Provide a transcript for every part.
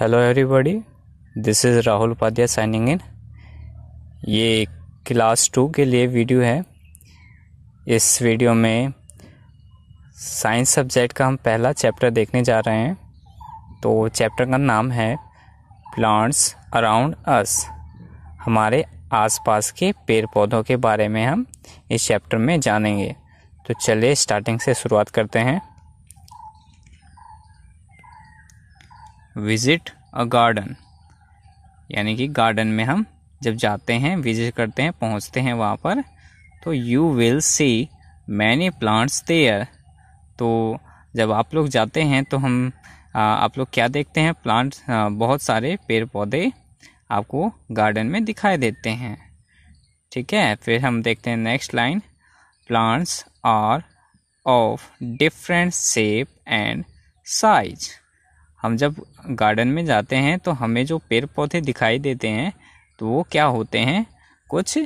Hello everybody this is Rahul Upadhyay signing in ये class to के लिए वीडियो है इस वीडियो में साइंस सब्जेक्ट का हम पहला चैप्टर देखने जा रहे हैं तो चैप्टर का नाम है प्लांट्स अराउंड अस हमारे आसपास के पेड़ पौधों के बारे में हम इस चैप्टर में जानेंगे तो चलिए स्टार्टिंग से शुरुआत करते हैं विज़िट अ गार्डन यानी कि गार्डन में हम जब जाते हैं विजिट करते हैं पहुंचते हैं वहाँ पर तो you will see many plants there तो जब आप लोग जाते हैं तो हम आप लोग क्या देखते हैं प्लांट्स बहुत सारे पेड़ पौधे आपको गार्डन में दिखाई देते हैं ठीक है फिर हम देखते हैं next line plants are of different shape and size हम जब गार्डन में जाते हैं तो हमें जो पेड़ पौधे दिखाई देते हैं तो वो क्या होते हैं कुछ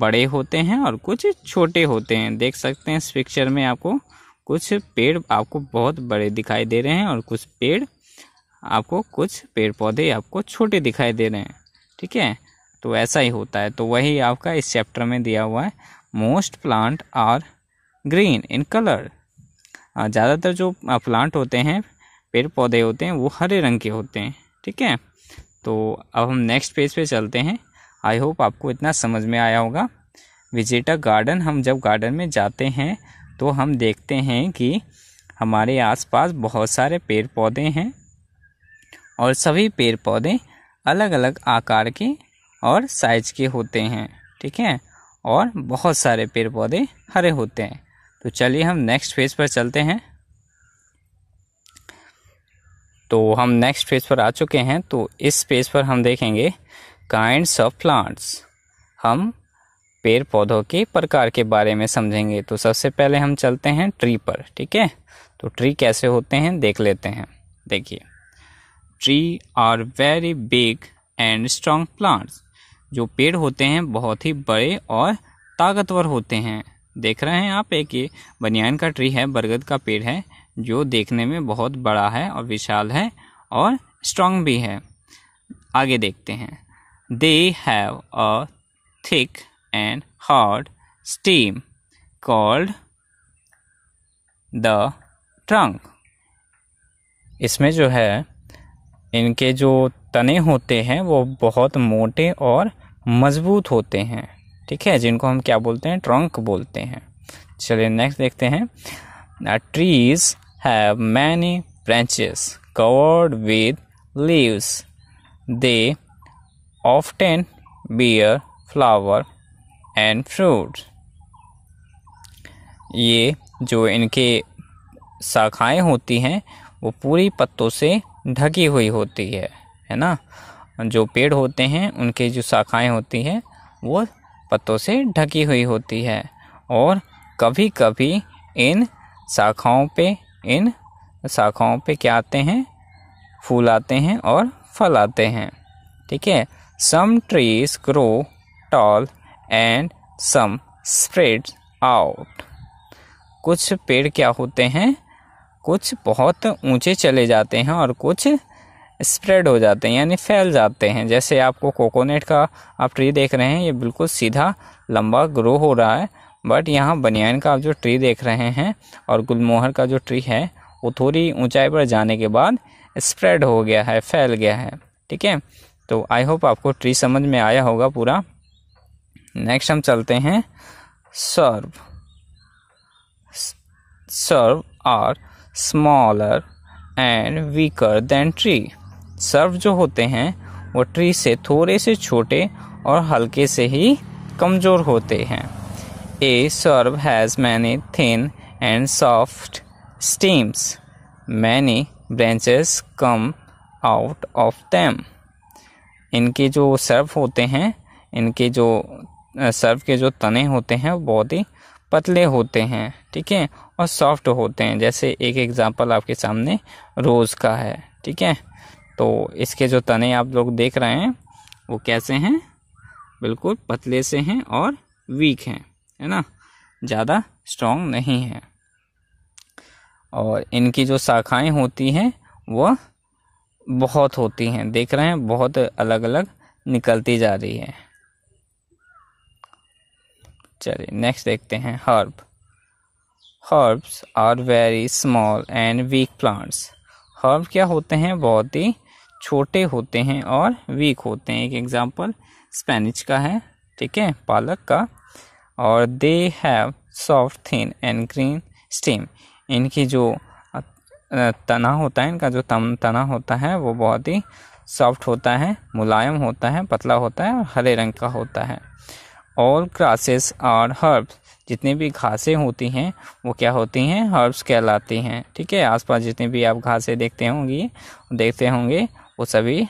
बड़े होते हैं और कुछ छोटे होते हैं देख सकते हैं इस पिक्चर में आपको कुछ पेड़ आपको बहुत बड़े दिखाई दे रहे हैं और कुछ पेड़ आपको कुछ पेड़ पौधे आपको छोटे दिखाई दे रहे हैं ठीक है तो ऐसा ही होता है तो वही आपका इस चैप्टर में दिया हुआ है most plant are green in colour ज़्यादातर जो प्लांट होते हैं पेड़ पौधे होते हैं वो हरे रंग के होते हैं ठीक है तो अब हम नेक्स्ट पेज पे चलते हैं आई होप आपको इतना समझ में आया होगा विजेटा गार्डन हम जब गार्डन में जाते हैं तो हम देखते हैं कि हमारे आसपास बहुत सारे पेड़ पौधे हैं और सभी पेड़ पौधे अलग अलग आकार के और साइज के होते हैं ठीक है और बहुत सारे पेड़ पौधे हरे होते हैं तो चलिए हम नेक्स्ट फेज पर चलते हैं तो हम नेक्स्ट पेज पर आ चुके हैं तो इस पेज पर हम देखेंगे काइंड्स ऑफ प्लांट्स हम पेड़ पौधों के प्रकार के बारे में समझेंगे तो सबसे पहले हम चलते हैं ट्री पर ठीक है तो ट्री कैसे होते हैं देख लेते हैं देखिए tree are very big and strong plants जो पेड़ होते हैं बहुत ही बड़े और ताकतवर होते हैं देख रहे हैं आप एक ये बनियान का ट्री है बरगद का पेड़ है जो देखने में बहुत बड़ा है और विशाल है और स्ट्रांग भी है आगे देखते हैं they have a thick and hard stem called the trunk इसमें जो है इनके जो तने होते हैं वो बहुत मोटे और मजबूत होते हैं ठीक है जिनको हम क्या बोलते हैं ट्रंक बोलते हैं चलिए नेक्स्ट देखते हैं trees have many branches covered with leaves. They often bear flower and fruit. ये जो इनके शाखाएं होती हैं वो पूरी पत्तों से ढकी हुई होती है है ना जो पेड़ होते हैं उनके जो शाखाएं होती हैं वो पत्तों से ढकी हुई होती है और कभी कभी इन शाखाओं पे इन शाखाओं पे क्या आते हैं फूल आते हैं और फल आते हैं ठीक है some trees grow tall and some spread out कुछ पेड़ क्या होते हैं कुछ बहुत ऊंचे चले जाते हैं और कुछ स्प्रेड हो जाते हैं यानी फैल जाते हैं जैसे आपको कोकोनट का आप ट्री देख रहे हैं ये बिल्कुल सीधा लंबा ग्रो हो रहा है बट यहाँ बनियान का आप जो ट्री देख रहे हैं और गुलमोहर का जो ट्री है वो थोड़ी ऊंचाई पर जाने के बाद स्प्रेड हो गया है फैल गया है ठीक है तो आई होप आपको ट्री समझ में आया होगा पूरा नेक्स्ट हम चलते हैं shrubs shrubs are smaller and weaker than tree shrubs जो होते हैं वो ट्री से थोड़े से छोटे और हल्के से ही कमज़ोर होते हैं A sorb has many thin and soft stems. Many branches come out of them. इनके जो सर्व होते हैं इनके जो सर्व के जो तने होते हैं वो बहुत ही पतले होते हैं ठीक है और सॉफ्ट होते हैं जैसे एक एग्ज़ाम्पल आपके सामने रोज़ का है ठीक है तो इसके जो तने आप लोग देख रहे हैं वो कैसे हैं बिल्कुल पतले से हैं और वीक हैं है ना ज़्यादा स्ट्रॉन्ग नहीं है और इनकी जो शाखाएं होती हैं वह बहुत होती हैं देख रहे हैं बहुत अलग अलग निकलती जा रही है चलिए नेक्स्ट देखते हैं herb herbs are very small and weak plants herb क्या होते हैं बहुत ही छोटे होते हैं और वीक होते हैं एक एग्जांपल स्पेनिच का है ठीक है पालक का और they have soft thin and green stem इनकी जो तना होता है इनका जो तम तना होता है वो बहुत ही सॉफ्ट होता है मुलायम होता है पतला होता है और हरे रंग का होता है और क्रासेस और हर्ब्स जितनी भी घासें होती हैं वो क्या होती हैं हर्ब्स कहलाती हैं ठीक है आसपास जितनी भी आप घासें देखते होंगी देखते होंगे वो सभी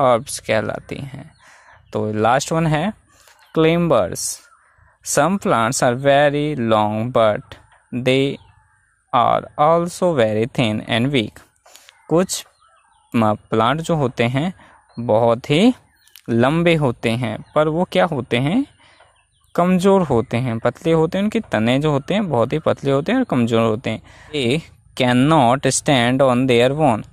हर्ब्स कहलाती हैं तो लास्ट वन है climbers Some plants are very long, but they are also very thin and weak. कुछ प्लांट जो होते हैं बहुत ही लंबे होते हैं पर वो क्या होते हैं कमज़ोर होते हैं पतले होते हैं उनके तने जो होते हैं बहुत ही पतले होते हैं और कमज़ोर होते हैं a can not stand on their own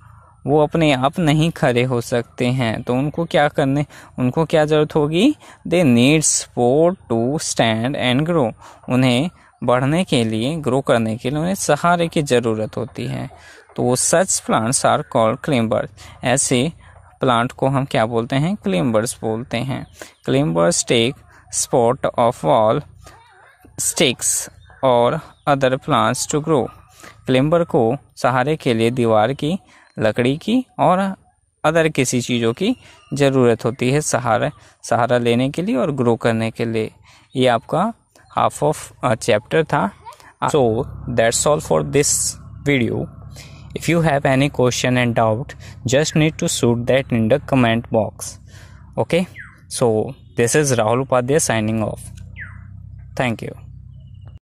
वो अपने आप नहीं खड़े हो सकते हैं तो उनको क्या करने उनको क्या ज़रूरत होगी they need support to stand and grow उन्हें बढ़ने के लिए ग्रो करने के लिए उन्हें सहारे की ज़रूरत होती है तो such plants are called climbers ऐसे प्लांट को हम क्या बोलते हैं क्लेम्बर्स बोलते हैं climbers take support of wall sticks और other plants to grow climber को सहारे के लिए दीवार की लकड़ी की और अदर किसी चीज़ों की ज़रूरत होती है सहारा सहारा लेने के लिए और ग्रो करने के लिए ये आपका हाफ ऑफ चैप्टर था so that's all for this video if you have any question and doubt just need to shoot that in the comment box okay so this is Rahul Upadhyay signing off thank you